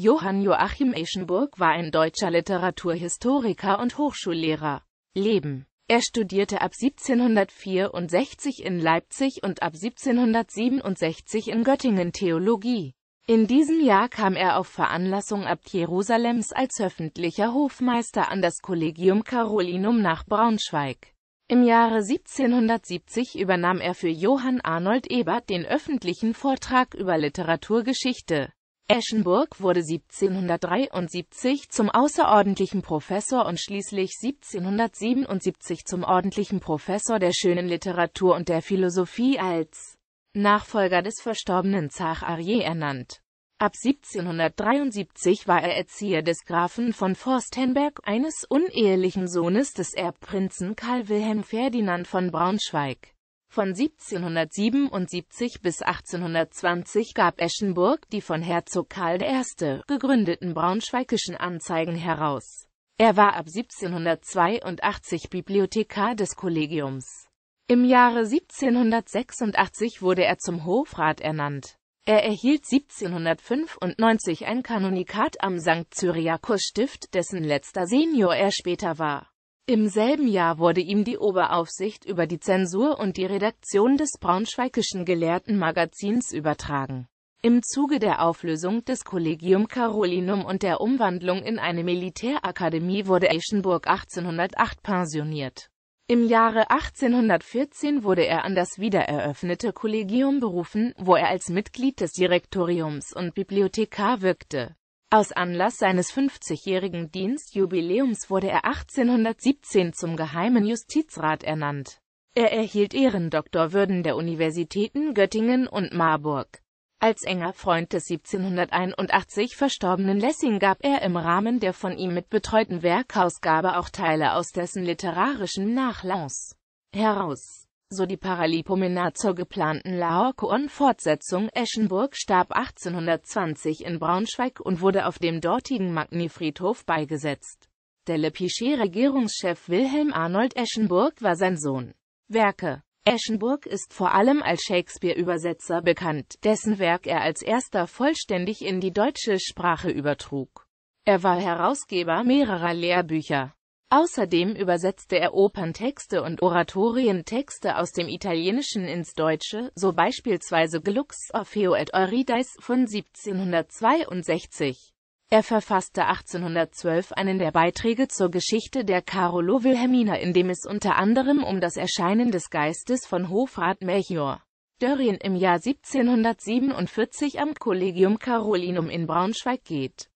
Johann Joachim Eschenburg war ein deutscher Literaturhistoriker und Hochschullehrer. Leben er studierte ab 1764 in Leipzig und ab 1767 in Göttingen Theologie. In diesem Jahr kam er auf Veranlassung ab Jerusalems als öffentlicher Hofmeister an das Collegium Carolinum nach Braunschweig. Im Jahre 1770 übernahm er für Johann Arnold Ebert den öffentlichen Vortrag über Literaturgeschichte. Eschenburg wurde 1773 zum außerordentlichen Professor und schließlich 1777 zum ordentlichen Professor der schönen Literatur und der Philosophie als Nachfolger des verstorbenen Zach Arier ernannt. Ab 1773 war er Erzieher des Grafen von Forstenberg, eines unehelichen Sohnes des Erbprinzen Karl Wilhelm Ferdinand von Braunschweig. Von 1777 bis 1820 gab Eschenburg die von Herzog Karl I. gegründeten braunschweigischen Anzeigen heraus. Er war ab 1782 Bibliothekar des Kollegiums. Im Jahre 1786 wurde er zum Hofrat ernannt. Er erhielt 1795 ein Kanonikat am St. Cyriakus Stift, dessen letzter Senior er später war. Im selben Jahr wurde ihm die Oberaufsicht über die Zensur und die Redaktion des braunschweigischen Gelehrtenmagazins übertragen. Im Zuge der Auflösung des Collegium Carolinum und der Umwandlung in eine Militärakademie wurde Eschenburg 1808 pensioniert. Im Jahre 1814 wurde er an das wiedereröffnete Kollegium berufen, wo er als Mitglied des Direktoriums und Bibliothekar wirkte aus Anlass seines 50-jährigen Dienstjubiläums wurde er 1817 zum Geheimen Justizrat ernannt. Er erhielt Ehrendoktorwürden der Universitäten Göttingen und Marburg. Als enger Freund des 1781 verstorbenen Lessing gab er im Rahmen der von ihm mitbetreuten Werkausgabe auch Teile aus dessen literarischen Nachlass heraus so die Paralipomena zur geplanten Laokoon-Fortsetzung. Eschenburg starb 1820 in Braunschweig und wurde auf dem dortigen Magni-Friedhof beigesetzt. Der Lepischere Regierungschef Wilhelm Arnold Eschenburg war sein Sohn. Werke Eschenburg ist vor allem als Shakespeare-Übersetzer bekannt, dessen Werk er als erster vollständig in die deutsche Sprache übertrug. Er war Herausgeber mehrerer Lehrbücher. Außerdem übersetzte er Operntexte und Oratorientexte aus dem Italienischen ins Deutsche, so beispielsweise Glucks Orfeo et Euridice von 1762. Er verfasste 1812 einen der Beiträge zur Geschichte der Carolo Wilhelmina, in dem es unter anderem um das Erscheinen des Geistes von Hofrat Melchior Dörrien im Jahr 1747 am Collegium Carolinum in Braunschweig geht